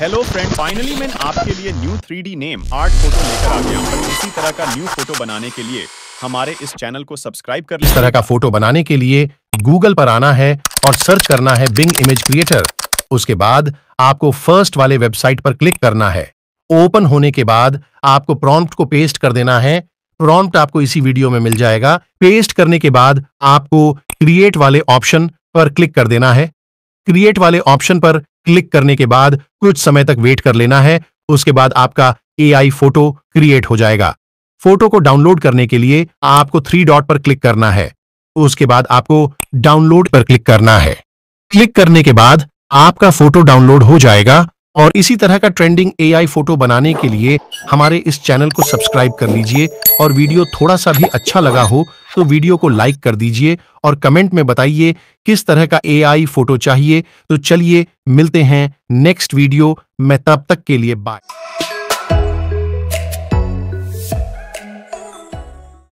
hello friend finally मैं आपके लिए new 3D name art photo लेकर आ गया हूँ इसी तरह का न्यू फोटो बनाने के लिए हमारे इस चैनल को सब्सक्राइब कर इस तरह का फोटो बनाने के लिए गूगल पर आना है और सर्च करना है बिंग इमेज क्रिएटर उसके बाद आपको फर्स्ट वाले वेबसाइट पर क्लिक करना है ओपन होने के बाद आपको प्रॉम्प्ट को पेस्ट कर देना है प्रॉम्प्ट आपको इसी वीडियो में मिल जाएगा पेस्ट करने के बाद आपको क्रिएट वाले ऑप्शन पर क्लिक कर देना है क्रिएट वाले ऑप्शन पर क्लिक करने के बाद कुछ समय तक वेट कर लेना है उसके बाद आपका एआई फोटो क्रिएट हो जाएगा फोटो को डाउनलोड करने के लिए आपको थ्री डॉट पर क्लिक करना है उसके बाद आपको डाउनलोड पर क्लिक करना है क्लिक करने के बाद आपका फोटो डाउनलोड हो जाएगा और इसी तरह का ट्रेंडिंग एआई फोटो बनाने के लिए हमारे इस चैनल को सब्सक्राइब कर लीजिए और वीडियो थोड़ा सा भी अच्छा लगा हो तो वीडियो को लाइक कर दीजिए और कमेंट में बताइए किस तरह का एआई फोटो चाहिए तो चलिए मिलते हैं नेक्स्ट वीडियो में तब तक के लिए बाय